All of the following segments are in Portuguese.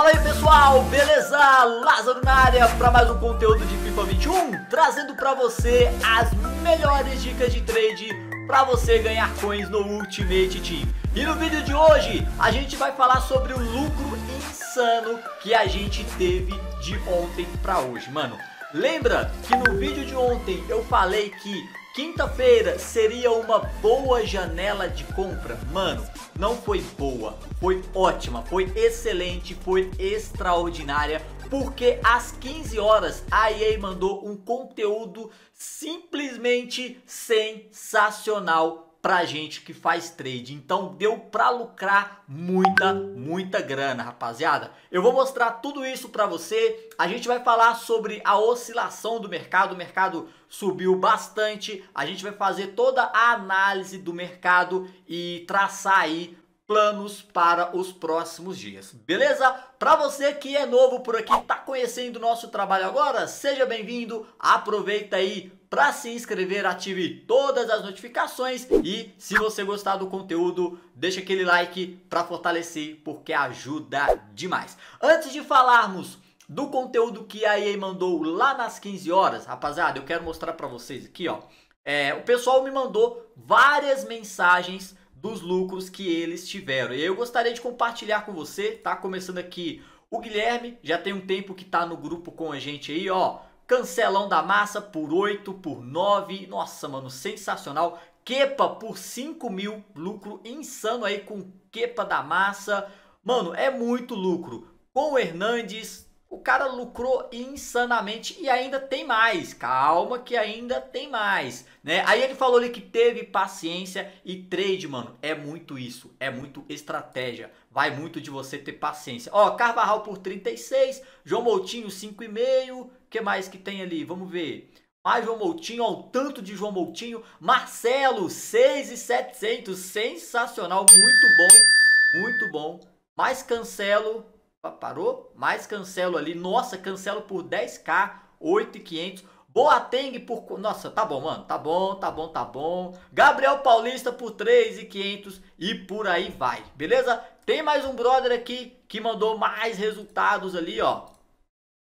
Fala aí pessoal, beleza? Lázaro na área para mais um conteúdo de FIFA 21 Trazendo para você as melhores dicas de trade para você ganhar coins no Ultimate Team E no vídeo de hoje a gente vai falar sobre o lucro insano que a gente teve de ontem para hoje Mano, Lembra que no vídeo de ontem eu falei que Quinta-feira seria uma boa janela de compra? Mano, não foi boa, foi ótima, foi excelente, foi extraordinária, porque às 15 horas a EA mandou um conteúdo simplesmente sensacional pra gente que faz trade. Então deu pra lucrar muita, muita grana, rapaziada. Eu vou mostrar tudo isso pra você. A gente vai falar sobre a oscilação do mercado. O mercado subiu bastante. A gente vai fazer toda a análise do mercado e traçar aí planos para os próximos dias, beleza? Para você que é novo por aqui, tá conhecendo o nosso trabalho agora, seja bem-vindo, aproveita aí para se inscrever, ative todas as notificações e se você gostar do conteúdo, deixa aquele like para fortalecer, porque ajuda demais. Antes de falarmos do conteúdo que a EA mandou lá nas 15 horas, rapaziada, eu quero mostrar para vocês aqui, ó. É, o pessoal me mandou várias mensagens dos lucros que eles tiveram. E eu gostaria de compartilhar com você, tá começando aqui o Guilherme, já tem um tempo que tá no grupo com a gente aí, ó. Cancelão da massa por 8, por 9. Nossa, mano, sensacional. Quepa por 5 mil, lucro insano aí com Quepa da massa. Mano, é muito lucro. Com o Hernandes, o cara lucrou insanamente e ainda tem mais. Calma que ainda tem mais, né? Aí ele falou ali que teve paciência e trade, mano. É muito isso, é muito estratégia. Vai muito de você ter paciência. Ó, Carvajal por 36, João Moutinho 5,5. que mais que tem ali? Vamos ver. Mais João Moutinho, ao tanto de João Moutinho. Marcelo, 6,700. Sensacional, muito bom, muito bom. Mais Cancelo, parou, mais cancelo ali, nossa, cancelo por 10k, 8,500. Boateng por. Nossa, tá bom, mano. Tá bom, tá bom, tá bom. Gabriel Paulista por 3,500 e por aí vai, beleza? Tem mais um brother aqui que mandou mais resultados ali, ó.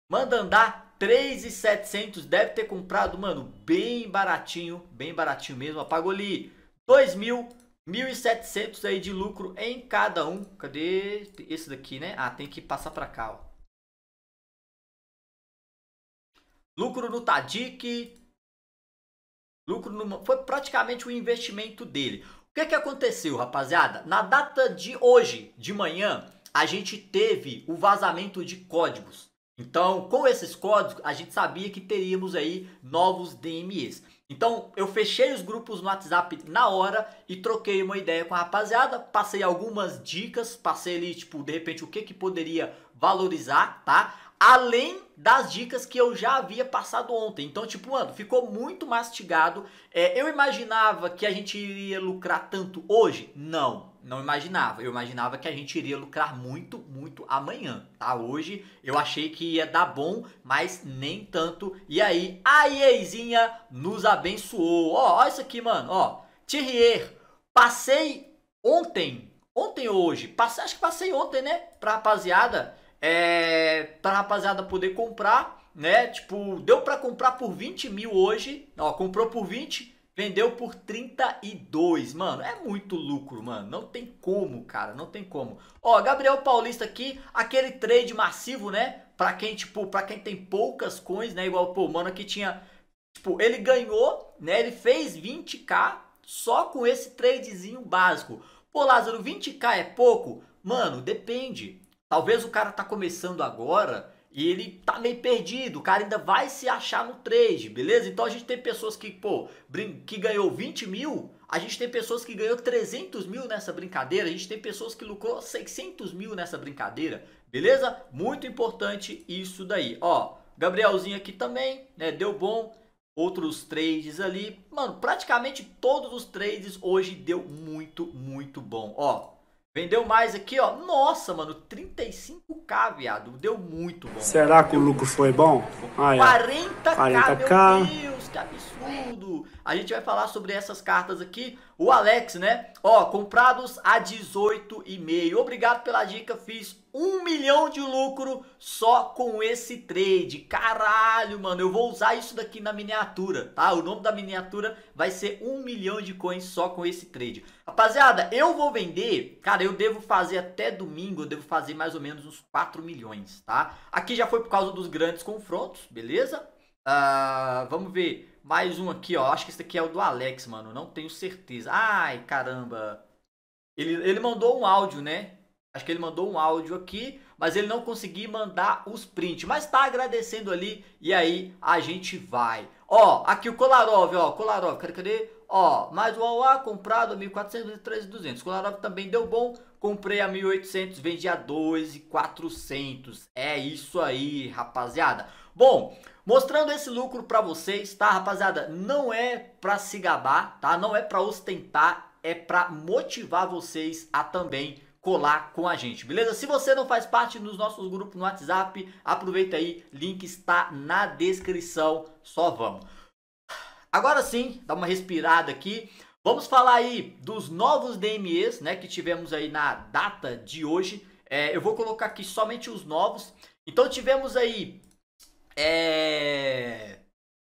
Manda andar 3,700. Deve ter comprado, mano, bem baratinho. Bem baratinho mesmo. Apagou ali 2.000. 1.700 aí de lucro em cada um. Cadê esse daqui, né? Ah, tem que passar para cá, ó. Lucro no Tadic. Lucro no... Foi praticamente o investimento dele. O que, que aconteceu, rapaziada? Na data de hoje, de manhã, a gente teve o vazamento de códigos. Então, com esses códigos, a gente sabia que teríamos aí novos DMEs. Então eu fechei os grupos no WhatsApp na hora e troquei uma ideia com a rapaziada, passei algumas dicas, passei ali tipo de repente o que que poderia valorizar, tá? além das dicas que eu já havia passado ontem. Então, tipo, mano, ficou muito mastigado. É, eu imaginava que a gente iria lucrar tanto hoje? Não, não imaginava. Eu imaginava que a gente iria lucrar muito, muito amanhã, tá? Hoje eu achei que ia dar bom, mas nem tanto. E aí, a EAzinha nos abençoou. Ó, ó isso aqui, mano, ó. Thierry, passei ontem, ontem ou hoje, passei, acho que passei ontem, né, pra rapaziada é, para a rapaziada poder comprar, né? Tipo, deu para comprar por 20 mil hoje, ó, comprou por 20, vendeu por 32, mano, é muito lucro, mano, não tem como, cara, não tem como. Ó, Gabriel Paulista aqui, aquele trade massivo, né? Para quem, tipo, para quem tem poucas coins, né? Igual, pô, mano, aqui tinha, tipo, ele ganhou, né? Ele fez 20k só com esse tradezinho básico. Pô, Lázaro, 20k é pouco? Mano, depende. Talvez o cara tá começando agora e ele tá meio perdido, o cara ainda vai se achar no trade, beleza? Então a gente tem pessoas que, pô, que ganhou 20 mil, a gente tem pessoas que ganhou 300 mil nessa brincadeira, a gente tem pessoas que lucrou 600 mil nessa brincadeira, beleza? Muito importante isso daí, ó. Gabrielzinho aqui também, né, deu bom, outros trades ali. Mano, praticamente todos os trades hoje deu muito, muito bom, ó. Vendeu mais aqui, ó. Nossa, mano, 35k, viado. Deu muito bom. Será que o lucro foi bom? Ah, 40k, 40K, meu Deus, que absurdo. A gente vai falar sobre essas cartas aqui. O Alex, né? Ó, comprados a 18,5. Obrigado pela dica, fiz um milhão de lucro só com esse trade. Caralho, mano, eu vou usar isso daqui na miniatura, tá? O nome da miniatura vai ser um milhão de coins só com esse trade. Rapaziada, eu vou vender, cara, eu devo fazer até domingo, eu devo fazer mais ou menos uns 4 milhões, tá? Aqui já foi por causa dos grandes confrontos, beleza? Uh, vamos ver. Mais um aqui, ó. Acho que esse aqui é o do Alex, mano. Não tenho certeza. Ai, caramba. Ele, ele mandou um áudio, né? Acho que ele mandou um áudio aqui, mas ele não conseguiu mandar os prints. Mas tá agradecendo ali e aí a gente vai. Ó, aqui o Kolarov, ó. Kolarov, quero cadê? Ó, mais um AUA comprado a 1.400 200. Kolarov também deu bom. Comprei a 1.800, vendi a 2.400. É isso aí, rapaziada. Bom, Mostrando esse lucro para vocês, tá, rapaziada? Não é para se gabar, tá? Não é para ostentar, é para motivar vocês a também colar com a gente, beleza? Se você não faz parte dos nossos grupos no WhatsApp, aproveita aí, link está na descrição, só vamos. Agora sim, dá uma respirada aqui. Vamos falar aí dos novos DMEs, né, que tivemos aí na data de hoje. É, eu vou colocar aqui somente os novos. Então tivemos aí é,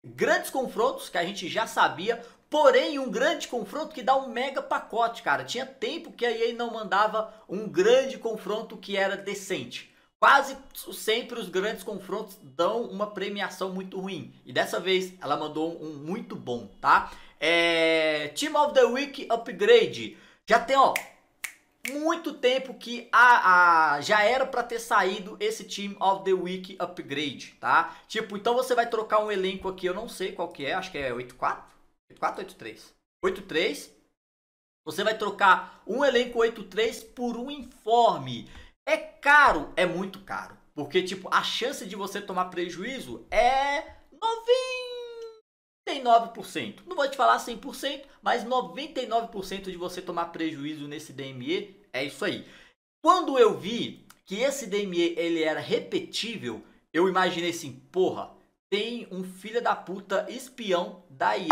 grandes confrontos que a gente já sabia, porém um grande confronto que dá um mega pacote, cara. Tinha tempo que a EA não mandava um grande confronto que era decente. Quase sempre os grandes confrontos dão uma premiação muito ruim. E dessa vez ela mandou um muito bom, tá? É... Team of the Week Upgrade. Já tem, ó, muito tempo que a, a já era para ter saído esse Team of the Week upgrade, tá? Tipo, então você vai trocar um elenco aqui, eu não sei qual que é, acho que é 84, 84 83. 83. Você vai trocar um elenco 83 por um informe. É caro, é muito caro, porque tipo, a chance de você tomar prejuízo é novinho 99%. Não vou te falar 100%, mas 99% de você tomar prejuízo nesse DME é isso aí. Quando eu vi que esse DME ele era repetível, eu imaginei assim, porra, tem um filho da puta espião da EA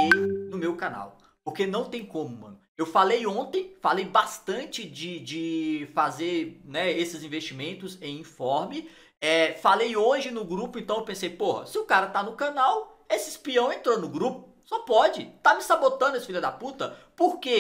no meu canal. Porque não tem como, mano. Eu falei ontem, falei bastante de, de fazer né, esses investimentos em informe. É, falei hoje no grupo, então eu pensei, porra, se o cara tá no canal, esse espião entrou no grupo, só pode. Tá me sabotando esse filho da puta. Porque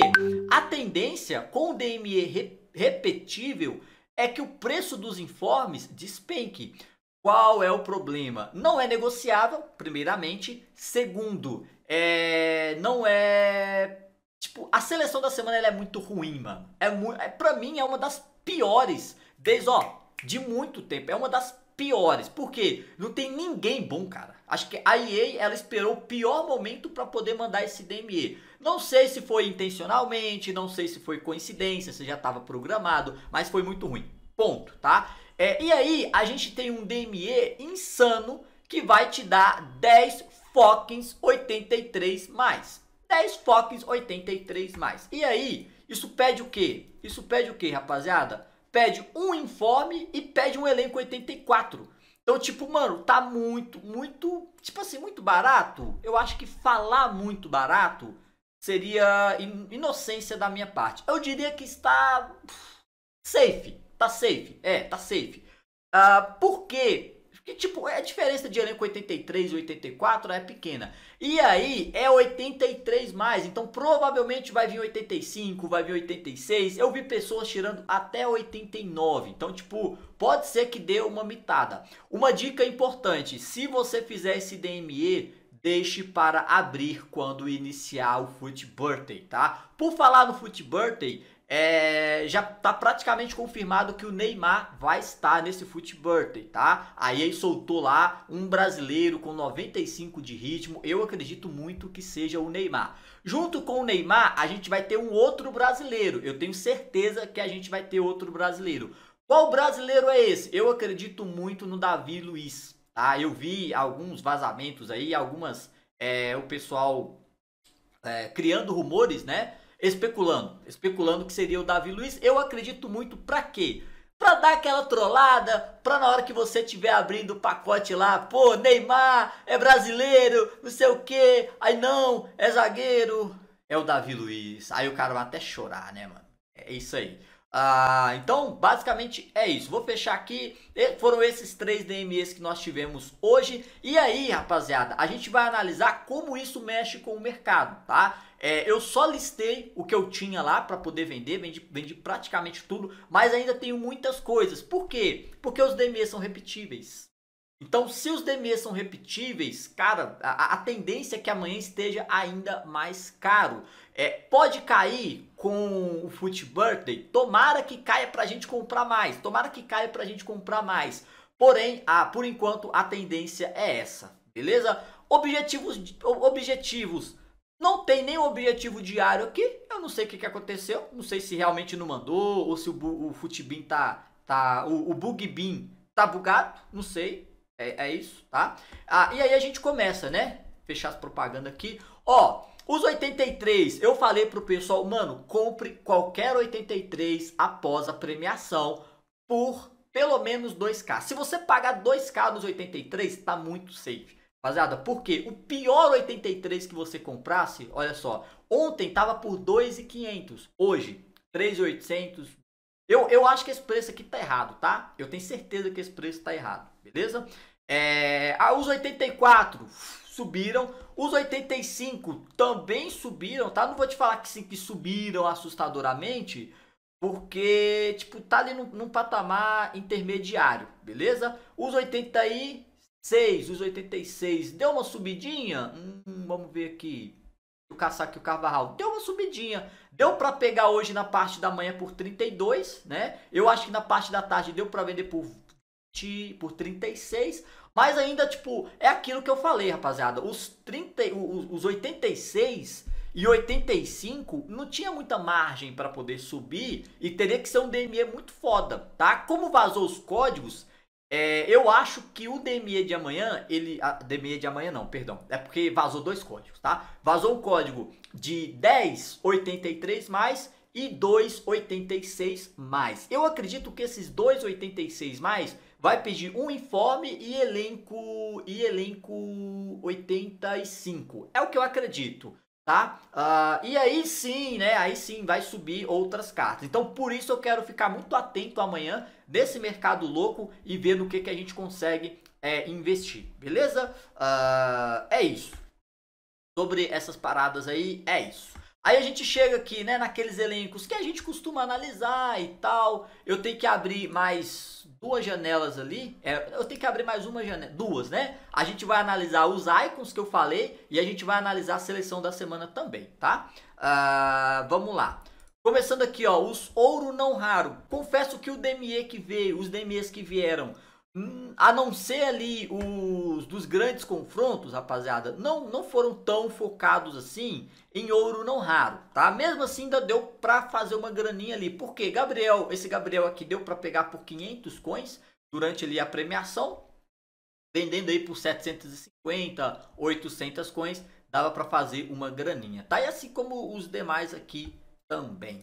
a tendência com o DME re repetível é que o preço dos informes despenque. Qual é o problema? Não é negociável, primeiramente. Segundo, é... não é... Tipo, a seleção da semana é muito ruim, mano. É, mu... é Pra mim, é uma das piores. Desde, ó, de muito tempo. É uma das piores. Porque não tem ninguém bom, cara. Acho que a EA ela esperou o pior momento para poder mandar esse DME. Não sei se foi intencionalmente, não sei se foi coincidência, se já estava programado, mas foi muito ruim. Ponto, tá? É, e aí a gente tem um DME insano que vai te dar 10 Fokins 83 mais. 10 Fokins 83 mais. E aí, isso pede o quê? Isso pede o quê, rapaziada? Pede um informe e pede um elenco 84. Então, tipo, mano, tá muito, muito, tipo assim, muito barato. Eu acho que falar muito barato seria inocência da minha parte. Eu diria que está safe, tá safe, é, tá safe. Uh, por quê? Que tipo, é a diferença de elenco 83 e 84 é pequena. E aí é 83 mais, então provavelmente vai vir 85, vai vir 86. Eu vi pessoas tirando até 89. Então, tipo, pode ser que dê uma mitada. Uma dica importante, se você fizer esse DME, deixe para abrir quando iniciar o Foot Birthday, tá? Por falar no Foot Birthday, é, já está praticamente confirmado que o Neymar vai estar nesse Foot Birthday, tá? Aí ele soltou lá um brasileiro com 95 de ritmo, eu acredito muito que seja o Neymar. Junto com o Neymar, a gente vai ter um outro brasileiro, eu tenho certeza que a gente vai ter outro brasileiro. Qual brasileiro é esse? Eu acredito muito no Davi Luiz, tá? Eu vi alguns vazamentos aí, algumas, é, o pessoal é, criando rumores, né? Especulando. Especulando que seria o Davi Luiz. Eu acredito muito pra quê? Pra dar aquela trollada, pra na hora que você estiver abrindo o pacote lá, pô, Neymar é brasileiro, não sei o que, aí não, é zagueiro, é o Davi Luiz. Aí o cara vai até chorar, né, mano? É isso aí. Ah, então basicamente é isso. Vou fechar aqui. Foram esses três DMEs que nós tivemos hoje. E aí, rapaziada, a gente vai analisar como isso mexe com o mercado, tá? É, eu só listei o que eu tinha lá para poder vender, vendi, vendi praticamente tudo, mas ainda tenho muitas coisas. Por quê? Porque os DMEs são repetíveis. Então, se os DMEs são repetíveis, cara, a, a, tendência é que amanhã esteja ainda mais caro. É, pode cair com o Foot Birthday? Tomara que caia para a gente comprar mais. Tomara que caia para a gente comprar mais. Porém, a, ah, por enquanto, a tendência é essa, beleza? Objetivos, objetivos. Não tem nenhum objetivo diário aqui. Eu não sei o que, que aconteceu. Não sei se realmente não mandou ou se o, o Futbin tá, tá. O, o Bugbin tá bugado. Não sei. É, é isso, tá? Ah, e aí a gente começa, né? Fechar as propagandas aqui. Ó. Os 83, eu falei pro pessoal, mano, compre qualquer 83 após a premiação por pelo menos 2k. Se você pagar 2k nos 83, tá muito safe. Rapaziada, porque o pior 83 que você comprasse, olha só, ontem tava por 2,500, hoje 3,800. Eu, eu acho que esse preço aqui tá errado, tá? Eu tenho certeza que esse preço tá errado, beleza? É, ah, os 84, subiram. Os 85 também subiram, tá? Não vou te falar que sim, que subiram assustadoramente, porque, tipo, tá ali num, num patamar intermediário, beleza? Os 86, os 86, deu uma subidinha? Hum, vamos ver aqui. Vou caçar aqui o Carvajal. Deu uma subidinha. Deu para pegar hoje na parte da manhã por 32, né? Eu acho que na parte da tarde deu para vender por por 36. Mas ainda, tipo, é aquilo que eu falei, rapaziada. Os, 30, os, os 86 e 85 não tinha muita margem para poder subir e teria que ser um DME muito foda, tá? Como vazou os códigos, é, eu acho que o DME de amanhã, ele. A, DME de amanhã não, perdão. É porque vazou dois códigos, tá? Vazou o código de 1083 mais e 286 mais. Eu acredito que esses 286 mais vai pedir um informe e elenco e elenco 85. É o que eu acredito, tá? Uh, e aí sim, né? Aí sim vai subir outras cartas. Então por isso eu quero ficar muito atento amanhã nesse mercado louco e ver no que, que a gente consegue é, investir, beleza? Uh, é isso. Sobre essas paradas aí, é isso. Aí a gente chega aqui, né, naqueles elencos que a gente costuma analisar e tal. Eu tenho que abrir mais duas janelas ali. É, eu tenho que abrir mais uma janela, duas, né? A gente vai analisar os icons que eu falei e a gente vai analisar a seleção da semana também, tá? Uh, vamos lá. Começando aqui, ó, os ouro não raro. Confesso que o DME que veio, os DMEs que vieram, Hum, a não ser ali os dos grandes confrontos, rapaziada, não, não foram tão focados assim em ouro não raro, tá? Mesmo assim ainda deu pra fazer uma graninha ali, porque Gabriel, esse Gabriel aqui deu pra pegar por 500 coins durante ali a premiação, vendendo aí por 750, 800 coins, dava pra fazer uma graninha, tá? E assim como os demais aqui também.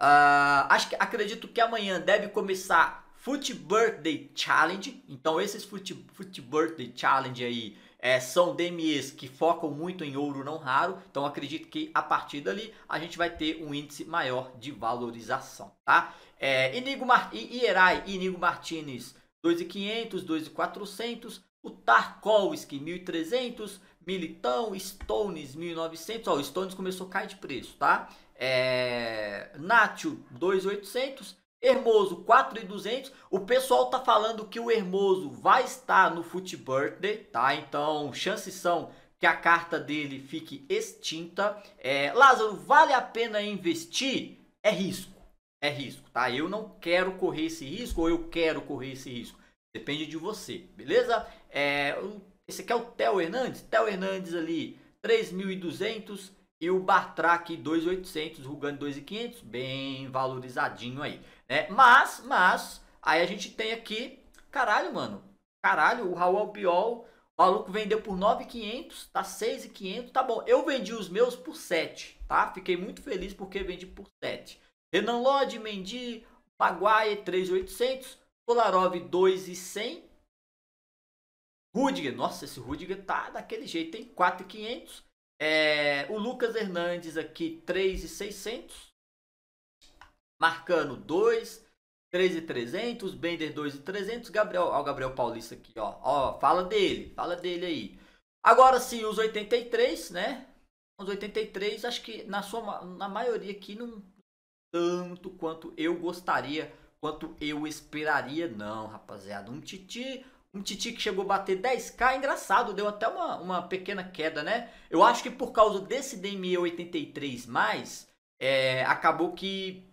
Uh, acho que acredito que amanhã deve começar Foot Birthday Challenge. Então esses Foot, Foot Birthday Challenge aí é, são DMEs que focam muito em ouro não raro, então acredito que a partir dali a gente vai ter um índice maior de valorização, tá? É, Inigo Mar... Ierai e Inigo Martinez 2.500, 2.400, o Tarkovsky 1.300, Militão, Stones 1.900, ó, o Stones começou a cair de preço, tá? É, Nacho 2.800, Hermoso 4,200. O pessoal tá falando que o Hermoso vai estar no Foot Birthday, tá? Então, chances são que a carta dele fique extinta. É, Lázaro, vale a pena investir? É risco. É risco, tá? Eu não quero correr esse risco ou eu quero correr esse risco. Depende de você, beleza? É, esse aqui é o Theo Hernandes. Theo Hernandes ali, 3.200 e o Bartrack 2.800, Rugani 2.500, bem valorizadinho aí. É, mas, mas, aí a gente tem aqui, caralho, mano. Caralho, o Raul Albiol, o maluco vendeu por 9,500, tá 6,500, tá bom. Eu vendi os meus por 7, tá? Fiquei muito feliz porque vendi por 7. Renan Lodge, Mendy, Maguire, 3,800, Kolarov, 2,100. Rudiger, nossa, esse Rudiger tá daquele jeito, tem 4,500. É, o Lucas Hernandes aqui, 3,600 marcando 2, 13,300, Bender 2,300, Gabriel, ó, o Gabriel Paulista aqui, ó, ó, fala dele, fala dele aí. Agora sim, os 83, né? Os 83, acho que na sua na maioria aqui não tanto quanto eu gostaria, quanto eu esperaria, não, rapaziada. Um Titi, um Titi que chegou a bater 10k, engraçado, deu até uma, uma pequena queda, né? Eu acho que por causa desse DME 83+, mais, é, acabou que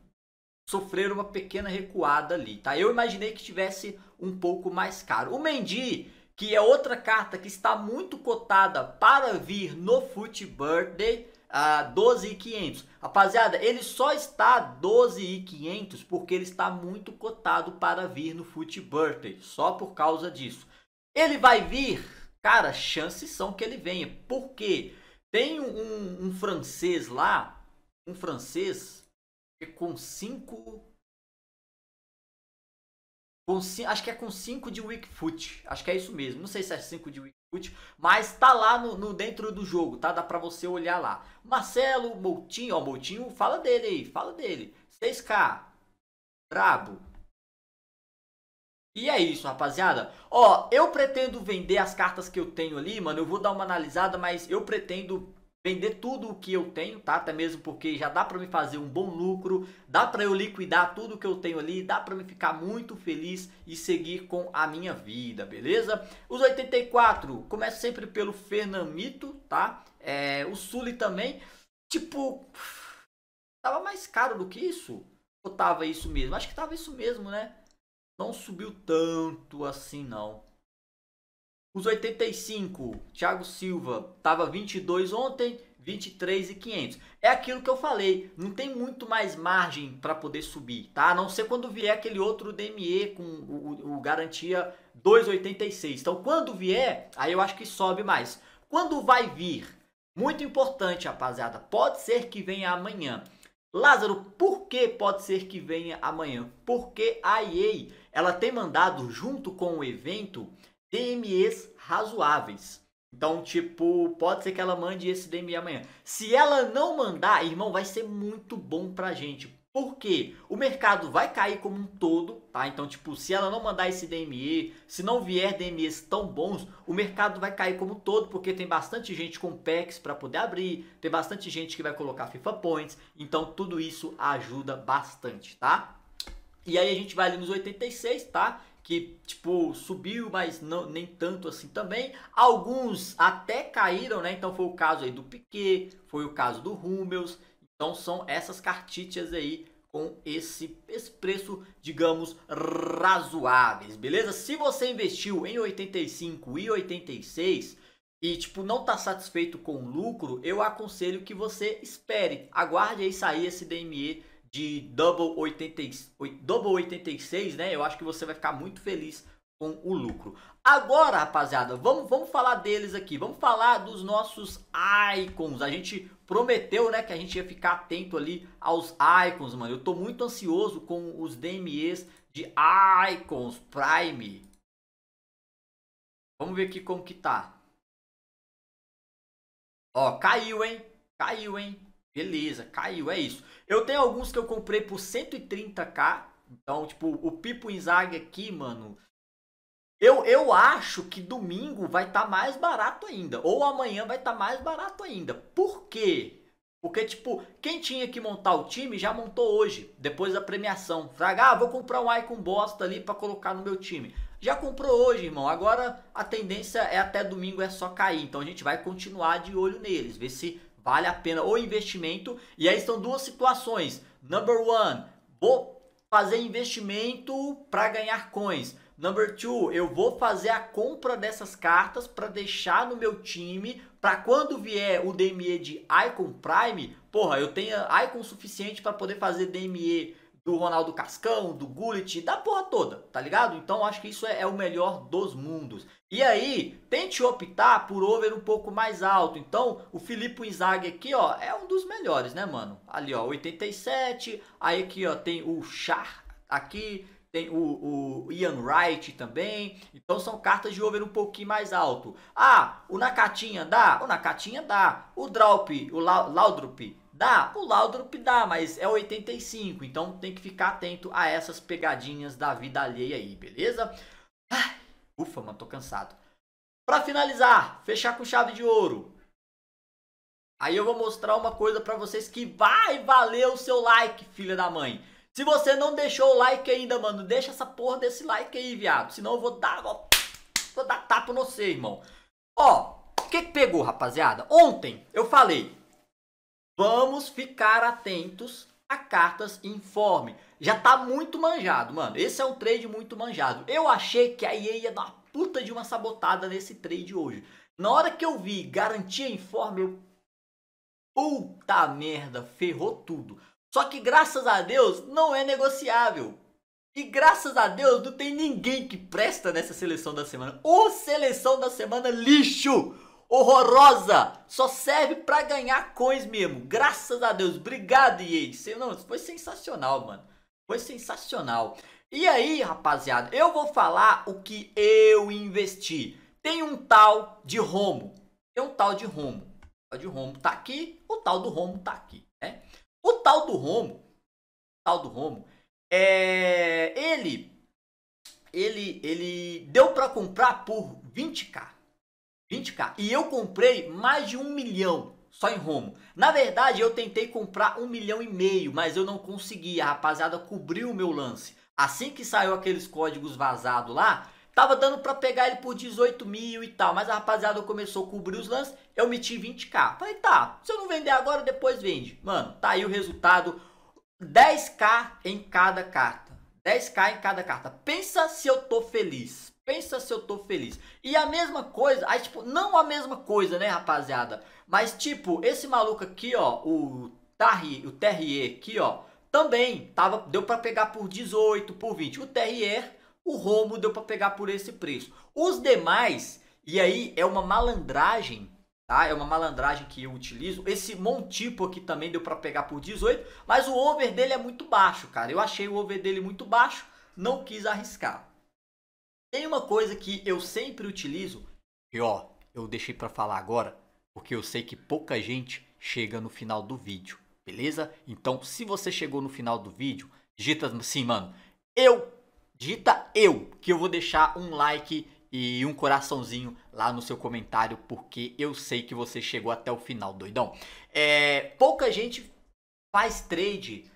sofreram uma pequena recuada ali, tá? Eu imaginei que tivesse um pouco mais caro. O Mendy, que é outra carta que está muito cotada para vir no Foot Birthday, a 12,500. Rapaziada, ele só está 12,500 porque ele está muito cotado para vir no Foot Birthday, só por causa disso. Ele vai vir? Cara, chances são que ele venha, porque tem um, um francês lá, um francês, com 5. Com, acho que é com 5 de weak foot. Acho que é isso mesmo. Não sei se é 5 de weak foot, mas tá lá no, no, dentro do jogo, tá? Dá pra você olhar lá. Marcelo, Moutinho, ó, Moutinho, fala dele aí, fala dele. 6K. Brabo. E é isso, rapaziada. Ó, eu pretendo vender as cartas que eu tenho ali, mano. Eu vou dar uma analisada, mas eu pretendo vender tudo o que eu tenho, tá? Até mesmo porque já dá para me fazer um bom lucro, dá para eu liquidar tudo que eu tenho ali, dá para me ficar muito feliz e seguir com a minha vida, beleza? Os 84, começa sempre pelo Fernamito, tá? É, o Sully também, tipo, tava mais caro do que isso? Ou tava isso mesmo? Acho que tava isso mesmo, né? Não subiu tanto assim não. Os 85, Thiago Silva, estava 22 ontem, 23 e 500. É aquilo que eu falei, não tem muito mais margem para poder subir, tá? A não ser quando vier aquele outro DME com o, o garantia 2,86. Então, quando vier, aí eu acho que sobe mais. Quando vai vir? Muito importante, rapaziada. Pode ser que venha amanhã. Lázaro, por que pode ser que venha amanhã? Porque a EA, ela tem mandado junto com o evento DMEs razoáveis. Então, tipo, pode ser que ela mande esse DME amanhã. Se ela não mandar, irmão, vai ser muito bom pra gente. Porque o mercado vai cair como um todo, tá? Então, tipo, se ela não mandar esse DME, se não vier DMEs tão bons, o mercado vai cair como um todo, porque tem bastante gente com PECs para poder abrir, tem bastante gente que vai colocar FIFA Points, então tudo isso ajuda bastante, tá? E aí a gente vai ali nos 86, tá? que tipo subiu, mas não, nem tanto assim também. Alguns até caíram, né? Então foi o caso aí do Piquet, foi o caso do Rummels. Então são essas cartítias aí com esse, esse preço, digamos, razoáveis, beleza? Se você investiu em 85 e 86 e tipo não está satisfeito com o lucro, eu aconselho que você espere, aguarde aí sair esse DME de Double, 80, Double 86, né? Eu acho que você vai ficar muito feliz com o lucro. Agora, rapaziada, vamos, vamos falar deles aqui. Vamos falar dos nossos icons. A gente prometeu, né, que a gente ia ficar atento ali aos icons, mano. Eu tô muito ansioso com os DMEs de icons Prime. Vamos ver aqui como que tá. Ó, caiu, hein? Caiu, hein? Beleza, caiu, é isso. Eu tenho alguns que eu comprei por 130k. Então, tipo, o Pipo Inzaghi aqui, mano. Eu, eu acho que domingo vai estar tá mais barato ainda. Ou amanhã vai estar tá mais barato ainda. Por quê? Porque, tipo, quem tinha que montar o time já montou hoje, depois da premiação. Fraga, ah, vou comprar um Icon bosta ali para colocar no meu time. Já comprou hoje, irmão. Agora a tendência é até domingo é só cair. Então a gente vai continuar de olho neles, ver se Vale a pena o investimento. E aí estão duas situações. Number one, vou fazer investimento para ganhar coins. Number two, eu vou fazer a compra dessas cartas para deixar no meu time para quando vier o DME de Icon Prime, porra, eu tenha Icon suficiente para poder fazer DME do Ronaldo Cascão, do Gullit, da porra toda, tá ligado? Então acho que isso é, é o melhor dos mundos. E aí, tente optar por over um pouco mais alto. Então, o Filipe Inzaghi aqui, ó, é um dos melhores, né, mano? Ali, ó, 87. Aí aqui, ó, tem o Char aqui, tem o, o, Ian Wright também. Então são cartas de over um pouquinho mais alto. Ah, o Nakatinha dá? O Nakatinha dá. O Draup, o Laudrup dá? O Laudrup dá, mas é 85. Então tem que ficar atento a essas pegadinhas da vida alheia aí, beleza? Ah, Ufa, mano, tô cansado. Para finalizar, fechar com chave de ouro. Aí eu vou mostrar uma coisa para vocês que vai valer o seu like, filha da mãe. Se você não deixou o like ainda, mano, deixa essa porra desse like aí, viado. Senão eu vou dar, ó, vou dar tapa no seu irmão. Ó, o que, que pegou, rapaziada? Ontem eu falei, vamos ficar atentos a cartas informe já tá muito manjado, mano. Esse é um trade muito manjado. Eu achei que a EA ia dar uma puta de uma sabotada nesse trade hoje. Na hora que eu vi garantia em forma, eu... Puta merda, ferrou tudo. Só que graças a Deus não é negociável. E graças a Deus não tem ninguém que presta nessa seleção da semana. Ô seleção da semana lixo! horrorosa. Só serve para ganhar coins mesmo. Graças a Deus. Obrigado, EA. Não, foi sensacional, mano. Foi sensacional. E aí, rapaziada, eu vou falar o que eu investi. Tem um tal de Romo. Tem um tal de Romo. O tal de Romo tá aqui, o tal do Romo tá aqui, né? O tal do Romo, tal do Romo, é, ele ele ele deu para comprar por 20k. 20k. E eu comprei mais de um milhão só em Romo. Na verdade, eu tentei comprar um milhão e meio, mas eu não consegui. A rapaziada cobriu o meu lance. Assim que saiu aqueles códigos vazados lá, tava dando para pegar ele por 18 mil e tal. Mas a rapaziada começou a cobrir os lances, eu meti 20k. Falei, tá, se eu não vender agora, depois vende. Mano, tá aí o resultado. 10k em cada carta. 10k em cada carta. Pensa se eu tô feliz. Pensa se eu tô feliz. E a mesma coisa, aí tipo, não a mesma coisa, né, rapaziada? Mas tipo, esse maluco aqui, ó, o Tarri, o Terrier aqui, ó, também tava, deu para pegar por 18, por 20. O Terrier, o Romo deu para pegar por esse preço. Os demais, e aí é uma malandragem tá? É uma malandragem que eu utilizo. Esse Montipo aqui também deu para pegar por 18, mas o over dele é muito baixo, cara. Eu achei o over dele muito baixo, não quis arriscar. Tem uma coisa que eu sempre utilizo, e ó, eu deixei para falar agora, porque eu sei que pouca gente chega no final do vídeo, beleza? Então, se você chegou no final do vídeo, digita assim, mano, eu, digita eu, que eu vou deixar um like e um coraçãozinho lá no seu comentário, porque eu sei que você chegou até o final, doidão. É, pouca gente faz trade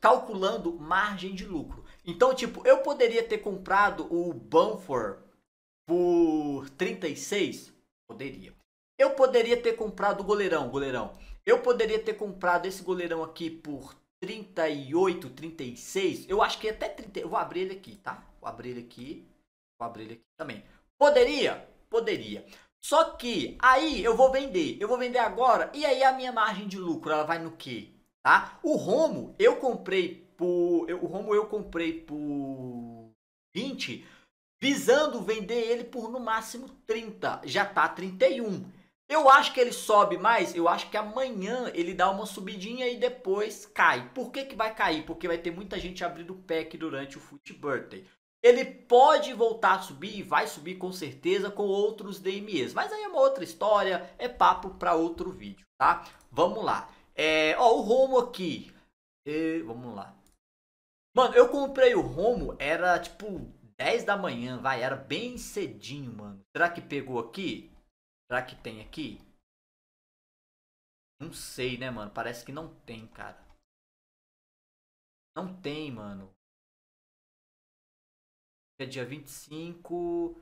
calculando margem de lucro. Então, tipo, eu poderia ter comprado o Banfor por 36? Poderia. Eu poderia ter comprado o goleirão, goleirão. Eu poderia ter comprado esse goleirão aqui por 38, 36. Eu acho que é até 30. Eu vou abrir ele aqui, tá? Vou abrir ele aqui. Vou abrir ele aqui também. Poderia? Poderia. Só que aí eu vou vender. Eu vou vender agora. E aí a minha margem de lucro, ela vai no quê? Tá? O Romo, eu comprei por. Tipo, eu, o Romo eu comprei por 20, visando vender ele por no máximo 30. Já tá 31. Eu acho que ele sobe mais, eu acho que amanhã ele dá uma subidinha e depois cai. Por que, que vai cair? Porque vai ter muita gente abrindo o pack durante o Foot Birthday. Ele pode voltar a subir e vai subir com certeza com outros DMEs. Mas aí é uma outra história, é papo para outro vídeo, tá? Vamos lá. É, ó, o Romo aqui. E, é, vamos lá. Mano, eu comprei o Romo, era tipo 10 da manhã, vai, era bem cedinho, mano. Será que pegou aqui? Será que tem aqui? Não sei, né, mano? Parece que não tem, cara. Não tem, mano. É dia 25.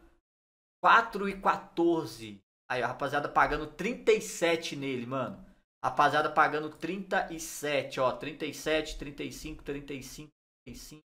4 e 14. Aí, a rapaziada pagando 37 nele, mano. Rapaziada pagando 37, ó. 37, 35, 35, 35.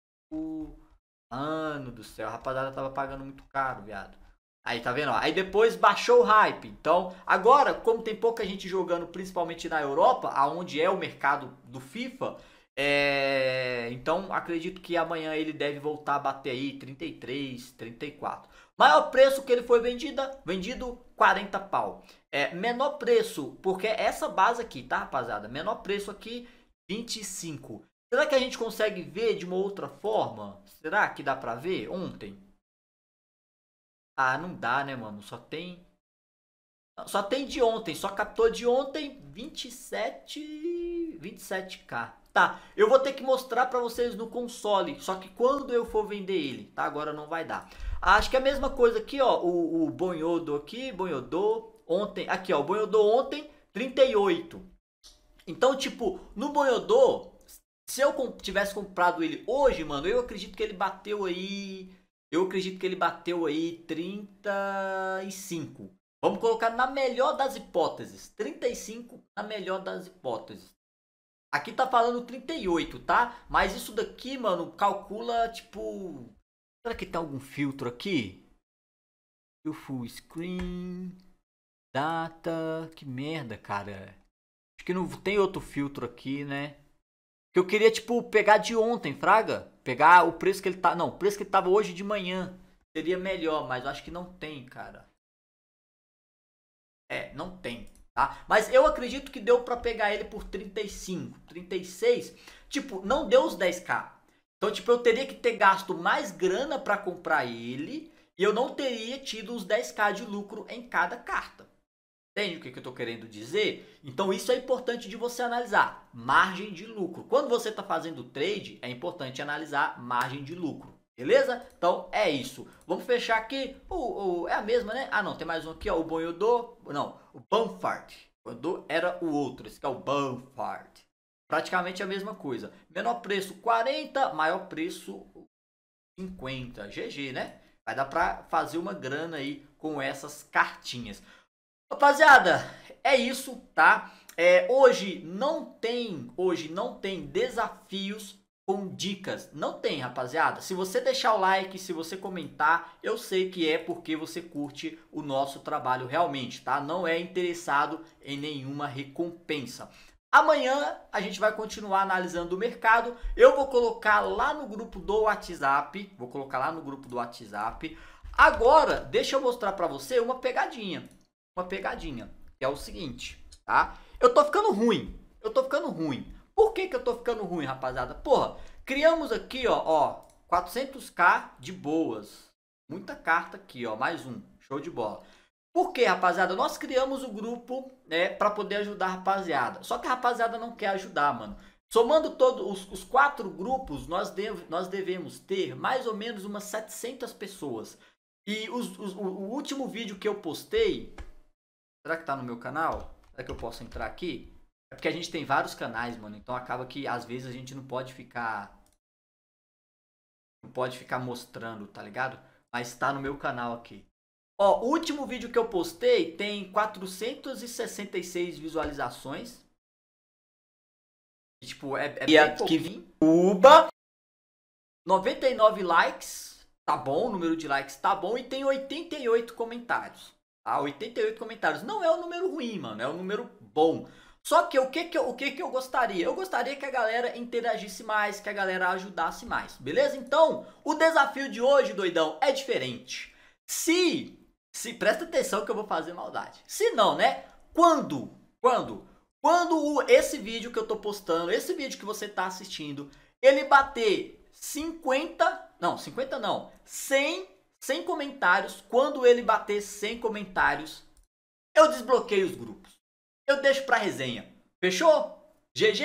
ano do céu, a rapaziada tava pagando muito caro, viado. Aí tá vendo? Ó? Aí depois baixou o hype. Então, agora, como tem pouca gente jogando, principalmente na Europa, aonde é o mercado do FIFA, é... então acredito que amanhã ele deve voltar a bater aí 33, 34. Maior preço que ele foi vendida, vendido 40 pau. É, menor preço, porque essa base aqui, tá, rapaziada? Menor preço aqui 25. Será que a gente consegue ver de uma outra forma? Será que dá pra ver ontem? Ah, não dá, né, mano? Só tem. Só tem de ontem. Só captou de ontem 27. 27k. Tá, eu vou ter que mostrar pra vocês no console. Só que quando eu for vender ele, tá? Agora não vai dar. Ah, acho que é a mesma coisa aqui, ó. O, o Bonhodo aqui, Bonhodo. Ontem. Aqui, ó. O Bonhodo ontem, 38. Então, tipo, no Bonhodo, se eu tivesse comprado ele hoje, mano, eu acredito que ele bateu aí. Eu acredito que ele bateu aí 35. Vamos colocar na melhor das hipóteses. 35 na melhor das hipóteses. Aqui tá falando 38, tá? Mas isso daqui, mano, calcula tipo. Será que tá algum filtro aqui? Eu full screen. Data. Que merda, cara. Acho que não tem outro filtro aqui, né? Que eu queria, tipo, pegar de ontem, fraga. Pegar o preço que ele tá. Não, o preço que ele tava hoje de manhã. Seria melhor, mas eu acho que não tem, cara. É, não tem, tá? Mas eu acredito que deu para pegar ele por 35, 36. Tipo, não deu os 10k. Então, tipo, eu teria que ter gasto mais grana para comprar ele e eu não teria tido os 10k de lucro em cada carta. Entende o que, eu estou querendo dizer? Então isso é importante de você analisar. Margem de lucro. Quando você está fazendo trade, é importante analisar margem de lucro. Beleza? Então é isso. Vamos fechar aqui. Uh, uh, é a mesma, né? Ah, não. Tem mais um aqui, ó. O Bonhodô. Não. O Banfart. Quando era o outro. Esse que é o Banfart. Praticamente a mesma coisa. Menor preço 40, maior preço 50. GG, né? Vai dar para fazer uma grana aí com essas cartinhas. Rapaziada, é isso, tá? É, hoje não tem, hoje não tem desafios com dicas. Não tem, rapaziada. Se você deixar o like, se você comentar, eu sei que é porque você curte o nosso trabalho realmente, tá? Não é interessado em nenhuma recompensa. Amanhã a gente vai continuar analisando o mercado. Eu vou colocar lá no grupo do WhatsApp, vou colocar lá no grupo do WhatsApp. Agora, deixa eu mostrar para você uma pegadinha uma pegadinha, que é o seguinte, tá? Eu tô ficando ruim, eu tô ficando ruim. Por que que eu tô ficando ruim, rapaziada? Porra, criamos aqui, ó, ó, 400k de boas. Muita carta aqui, ó, mais um, show de bola. Por que, rapaziada? Nós criamos o grupo, né, para poder ajudar a rapaziada. Só que a rapaziada não quer ajudar, mano. Somando todos os, os, quatro grupos, nós, dev, nós devemos ter mais ou menos umas 700 pessoas. E os, os, o, o último vídeo que eu postei, Será que tá no meu canal? Será que eu posso entrar aqui? É porque a gente tem vários canais, mano. Então acaba que às vezes a gente não pode ficar. Não pode ficar mostrando, tá ligado? Mas tá no meu canal aqui. Ó, o último vídeo que eu postei tem 466 visualizações. E, tipo, é, é e bem pouquinho. Cuba. 99 likes. Tá bom, o número de likes tá bom. E tem 88 comentários. Ah, 88 comentários. Não é um número ruim, mano. É um número bom. Só que o que que eu, o que que eu gostaria? Eu gostaria que a galera interagisse mais, que a galera ajudasse mais, beleza? Então, o desafio de hoje, doidão, é diferente. Se, se presta atenção que eu vou fazer maldade. Se não, né? Quando, quando, quando o, esse vídeo que eu tô postando, esse vídeo que você tá assistindo, ele bater 50, não, 50 não, 100 100 comentários. Quando ele bater 100 comentários, eu desbloqueio os grupos. Eu deixo pra resenha. Fechou? GG?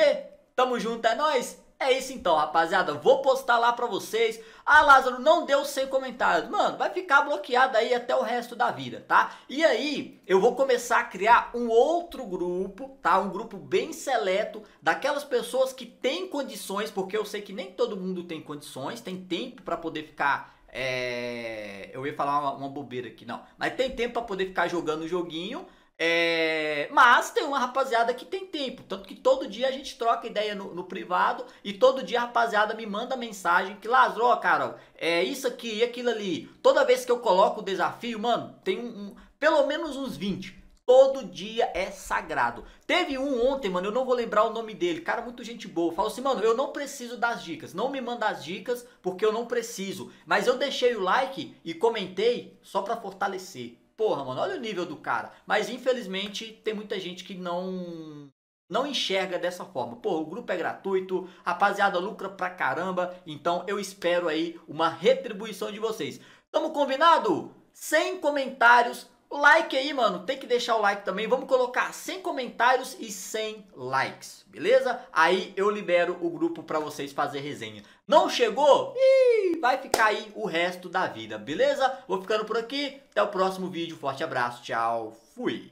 Tamo junto, é nóis? É isso então, rapaziada. Vou postar lá pra vocês. Ah, Lázaro, não deu 100 comentários. Mano, vai ficar bloqueado aí até o resto da vida, tá? E aí, eu vou começar a criar um outro grupo, tá? Um grupo bem seleto daquelas pessoas que têm condições, porque eu sei que nem todo mundo tem condições, tem tempo pra poder ficar é, eu ia falar uma, uma bobeira aqui, não. Mas tem tempo para poder ficar jogando o joguinho. É, mas tem uma rapaziada que tem tempo. Tanto que todo dia a gente troca ideia no, no privado. E todo dia a rapaziada me manda mensagem que Lazro, cara, é isso aqui e aquilo ali. Toda vez que eu coloco o desafio, mano, tem um, um, pelo menos uns 20. Todo dia é sagrado. Teve um ontem, mano, eu não vou lembrar o nome dele. Cara, muito gente boa. Falou assim, mano, eu não preciso das dicas. Não me manda as dicas porque eu não preciso. Mas eu deixei o like e comentei só pra fortalecer. Porra, mano, olha o nível do cara. Mas infelizmente tem muita gente que não não enxerga dessa forma. Pô, o grupo é gratuito, rapaziada lucra pra caramba, então eu espero aí uma retribuição de vocês. Tamo combinado? Sem comentários o like aí, mano, tem que deixar o like também. Vamos colocar 100 comentários e 100 likes, beleza? Aí eu libero o grupo para vocês fazer resenha. Não chegou? Ih, vai ficar aí o resto da vida, beleza? Vou ficando por aqui. Até o próximo vídeo. Forte abraço. Tchau. Fui.